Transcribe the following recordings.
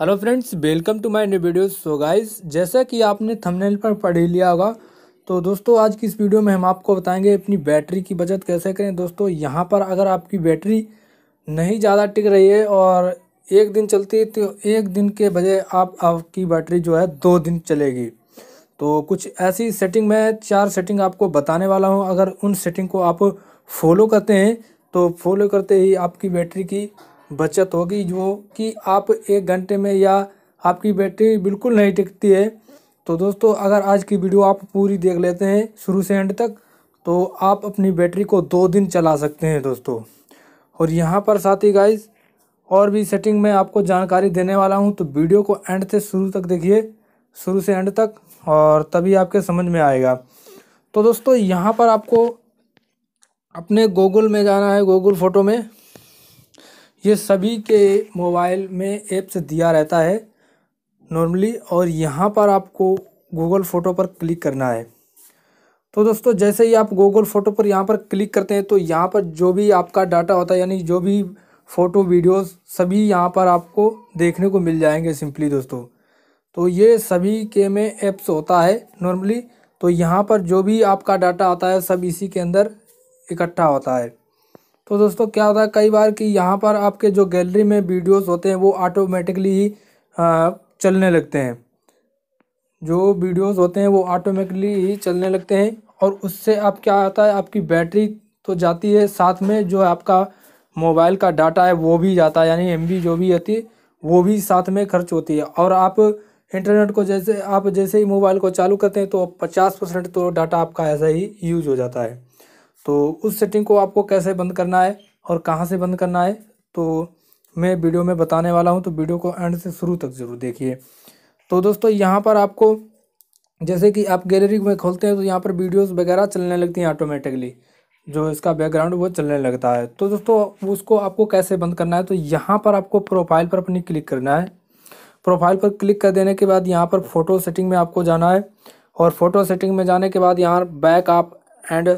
hello friends welcome to my new video so guys जैसा कि आपने थंबनेल पर पढ़ ही लिया होगा तो दोस्तों आज की इस वीडियो में हम आपको बताएंगे अपनी बैटरी की बचत कैसे करें दोस्तों यहाँ पर अगर आपकी बैटरी नहीं ज़्यादा टिक रही है और एक दिन चलती है तो एक दिन के बजाय आप आपकी बैटरी जो है दो दिन चलेगी तो कुछ ऐसी सेटिंग मैं चार सेटिंग आपको बताने वाला हूँ अगर उन सेटिंग को आप फॉलो करते हैं तो फॉलो करते ही आपकी बैटरी की बचत होगी जो कि आप एक घंटे में या आपकी बैटरी बिल्कुल नहीं टिकती है तो दोस्तों अगर आज की वीडियो आप पूरी देख लेते हैं शुरू से एंड तक तो आप अपनी बैटरी को दो दिन चला सकते हैं दोस्तों और यहाँ पर साथ ही गाइज और भी सेटिंग में आपको जानकारी देने वाला हूँ तो वीडियो को एंड से शुरू तक देखिए शुरू से एंड तक और तभी आपके समझ में आएगा तो दोस्तों यहाँ पर आपको अपने गूगल में जाना है गूगल फ़ोटो में ये सभी के मोबाइल में ऐप्स दिया रहता है नॉर्मली और यहाँ पर आपको गूगल फ़ोटो पर क्लिक करना है तो दोस्तों जैसे ही आप गूगल फ़ोटो पर यहाँ पर क्लिक करते हैं तो यहाँ पर जो भी आपका डाटा होता है यानी जो भी फ़ोटो वीडियोस सभी यहाँ पर आपको देखने को मिल जाएंगे सिंपली दोस्तों तो ये सभी के में ऐप्स होता है नॉर्मली तो यहाँ पर जो भी आपका डाटा आता है सब इसी के अंदर इकट्ठा होता है तो दोस्तों क्या होता है कई बार कि यहाँ पर आपके जो गैलरी में वीडियोस होते हैं वो ऑटोमेटिकली ही चलने लगते हैं जो वीडियोस होते हैं वो ऑटोमेटिकली ही चलने लगते हैं और उससे आप क्या आता है आपकी बैटरी तो जाती है साथ में जो आपका मोबाइल का डाटा है वो भी जाता है यानी एम जो भी होती है वो भी साथ में खर्च होती है और आप इंटरनेट को जैसे आप जैसे ही मोबाइल को चालू करते हैं तो पचास परसेंट तो डाटा आपका ऐसा ही यूज हो जाता है तो उस सेटिंग को आपको कैसे बंद करना है और कहाँ से बंद करना है तो मैं वीडियो में बताने वाला हूँ तो वीडियो को एंड से शुरू तक ज़रूर देखिए तो दोस्तों यहाँ पर आपको जैसे कि आप गैलरी में खोलते हैं तो यहाँ पर वीडियोस वगैरह चलने लगती हैं ऑटोमेटिकली जो इसका बैकग्राउंड वो चलने लगता है तो दोस्तों उसको आपको कैसे बंद करना है तो यहाँ पर आपको प्रोफाइल पर अपनी क्लिक करना है प्रोफाइल पर क्लिक कर देने के बाद यहाँ पर फ़ोटो सेटिंग में आपको जाना है और फोटो सेटिंग में जाने के बाद यहाँ बैक आप एंड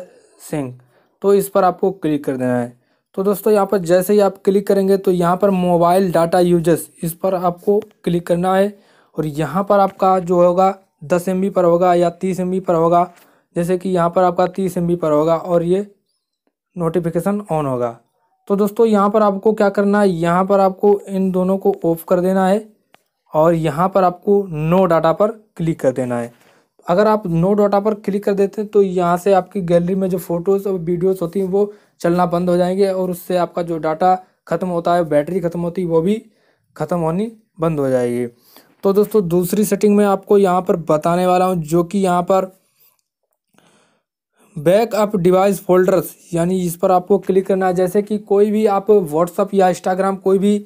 सिंह तो इस पर आपको क्लिक कर देना है तो दोस्तों यहाँ पर जैसे ही आप क्लिक करेंगे तो यहाँ पर मोबाइल डाटा यूजर्स इस पर आपको क्लिक करना है और यहाँ पर आपका जो होगा दस एम पर होगा या तीस एम पर होगा जैसे कि यहाँ पर आपका तीस एम पर होगा और ये नोटिफिकेशन ऑन होगा तो दोस्तों यहाँ पर आपको क्या करना है यहाँ पर आपको इन दोनों को ऑफ कर देना है और यहाँ पर आपको नो डाटा पर क्लिक कर देना है अगर आप नो डाटा पर क्लिक कर देते हैं तो यहाँ से आपकी गैलरी में जो फ़ोटोज़ और वीडियोज़ होती हैं वो चलना बंद हो जाएंगे और उससे आपका जो डाटा ख़त्म होता है बैटरी ख़त्म होती है वो भी ख़त्म होनी बंद हो जाएगी तो दोस्तों दूसरी सेटिंग में आपको यहाँ पर बताने वाला हूँ जो कि यहाँ पर बैकअप डिवाइस फोल्डर्स यानी इस पर आपको क्लिक करना है जैसे कि कोई भी आप व्हाट्सअप या इंस्टाग्राम कोई भी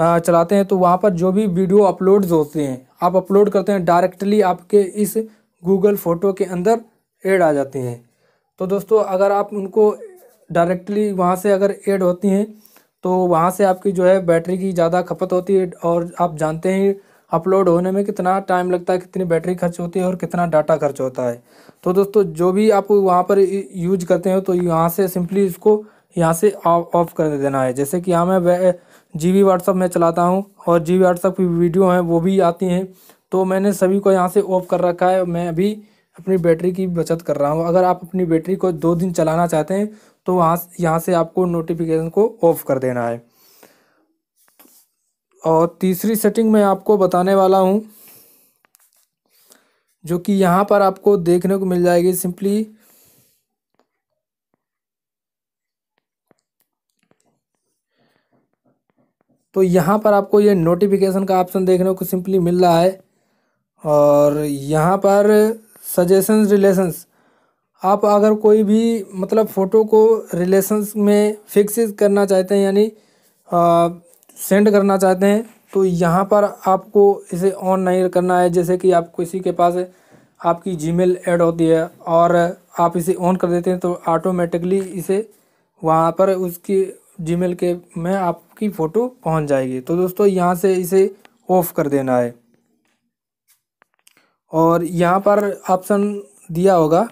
चलाते हैं तो वहाँ पर जो भी वीडियो अपलोड्स होते हैं आप अपलोड करते हैं डायरेक्टली आपके इस गूगल फ़ोटो के अंदर ऐड आ जाती हैं तो दोस्तों अगर आप उनको डायरेक्टली वहाँ से अगर ऐड होती हैं तो वहाँ से आपकी जो है बैटरी की ज़्यादा खपत होती है और आप जानते हैं अपलोड होने में कितना टाइम लगता है कितनी बैटरी खर्च होती है और कितना डाटा खर्च होता है तो दोस्तों जो भी आप वहाँ पर यूज करते हो तो यहाँ से सिंपली इसको यहाँ से ऑफ कर देना है जैसे कि यहाँ मैं जी वी व्हाट्सअप में चलाता हूँ और जी वी व्हाट्सअप की वीडियो हैं वो भी आती हैं तो मैंने सभी को यहाँ से ऑफ कर रखा है मैं अभी अपनी बैटरी की बचत कर रहा हूँ अगर आप अपनी बैटरी को दो दिन चलाना चाहते हैं तो वहाँ यहाँ से आपको नोटिफिकेशन को ऑफ़ कर देना है और तीसरी सेटिंग मैं आपको बताने वाला हूँ जो कि यहाँ पर आपको देखने को मिल जाएगी सिंपली तो यहाँ पर आपको ये नोटिफिकेशन का ऑप्शन देखने को सिंपली मिल रहा है और यहाँ पर सजेशंस रिलेशंस आप अगर कोई भी मतलब फ़ोटो को रिलेशंस में फिक्स करना चाहते हैं यानी सेंड करना चाहते हैं तो यहाँ पर आपको इसे ऑन नहीं करना है जैसे कि आप किसी के पास आपकी जीमेल ऐड होती है और आप इसे ऑन कर देते हैं तो ऑटोमेटिकली इसे वहाँ पर उसकी जीमेल के में आपकी फ़ोटो पहुँच जाएगी तो दोस्तों यहाँ से इसे ऑफ़ कर देना है और यहाँ पर ऑप्शन दिया होगा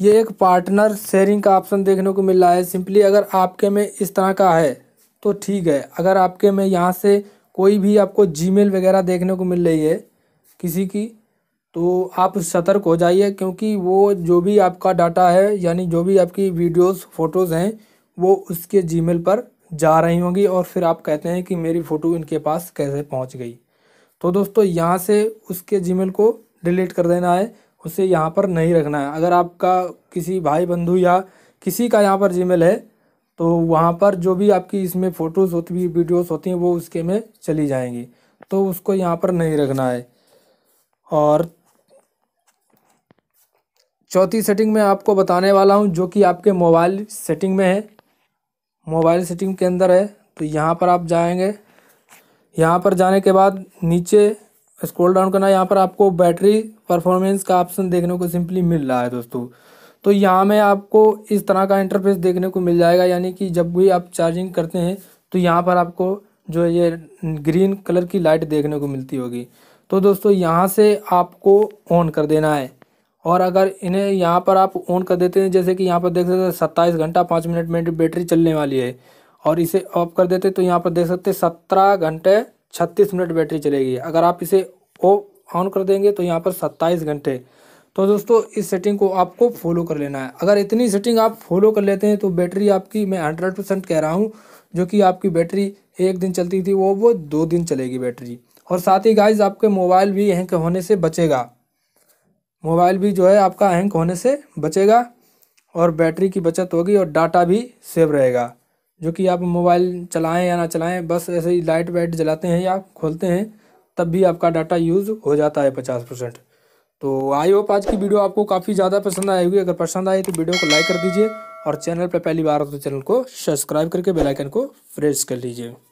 ये एक पार्टनर शेयरिंग का ऑप्शन देखने को मिल रहा है सिंपली अगर आपके में इस तरह का है तो ठीक है अगर आपके में यहाँ से कोई भी आपको जीमेल वगैरह देखने को मिल रही है किसी की तो आप सतर्क हो जाइए क्योंकि वो जो भी आपका डाटा है यानी जो भी आपकी वीडियोस फ़ोटोज़ हैं वो उसके जीमेल पर जा रही होंगी और फिर आप कहते हैं कि मेरी फ़ोटो इनके पास कैसे पहुंच गई तो दोस्तों यहाँ से उसके जीमेल को डिलीट कर देना है उसे यहाँ पर नहीं रखना है अगर आपका किसी भाई बंधु या किसी का यहाँ पर जीमेल है तो वहाँ पर जो भी आपकी इसमें फ़ोटोज़ होती हुई वीडियोस होती हैं वो उसके में चली जाएंगी तो उसको यहाँ पर नहीं रखना है और चौथी सेटिंग में आपको बताने वाला हूँ जो कि आपके मोबाइल सेटिंग में है मोबाइल सेटिंग के अंदर है तो यहाँ पर आप जाएंगे यहाँ पर जाने के बाद नीचे स्क्रॉल डाउन करना यहाँ पर आपको बैटरी परफॉर्मेंस का ऑप्शन देखने को सिंपली मिल रहा है दोस्तों तो यहाँ में आपको इस तरह का इंटरफेस देखने को मिल जाएगा यानी कि जब भी आप चार्जिंग करते हैं तो यहाँ पर आपको जो ये ग्रीन कलर की लाइट देखने को मिलती होगी तो दोस्तों यहाँ से आपको ऑन कर देना है और अगर इन्हें यहाँ पर आप ऑन कर देते हैं जैसे कि यहाँ पर देख सकते हैं सत्ताईस घंटा पाँच मिनट में बैटरी चलने वाली है और इसे ऑफ कर देते तो यहाँ पर देख सकते सत्रह घंटे छत्तीस मिनट बैटरी चलेगी अगर आप इसे ऑन कर देंगे तो यहाँ पर सत्ताईस घंटे तो दोस्तों इस सेटिंग को आपको फॉलो कर लेना है अगर इतनी सेटिंग आप फॉलो कर लेते हैं तो बैटरी आपकी मैं हंड्रेड परसेंट कह रहा हूँ जो कि आपकी बैटरी एक दिन चलती थी वो वो दो दिन चलेगी बैटरी और साथ ही गाइज आपके मोबाइल भी हैंक होने से बचेगा मोबाइल भी जो है आपका हैंक होने से बचेगा और बैटरी की बचत होगी और डाटा भी सेव रहेगा जो कि आप मोबाइल चलाएं या ना चलाएं बस ऐसे ही लाइट वाइट जलाते हैं या खोलते हैं तब भी आपका डाटा यूज़ हो जाता है पचास परसेंट तो आई होप आज की वीडियो आपको काफ़ी ज़्यादा पसंद आई होगी अगर पसंद आए तो वीडियो को लाइक कर दीजिए और चैनल पर पहली बार हो तो चैनल को सब्सक्राइब करके बेलाइकन को प्रेस कर लीजिए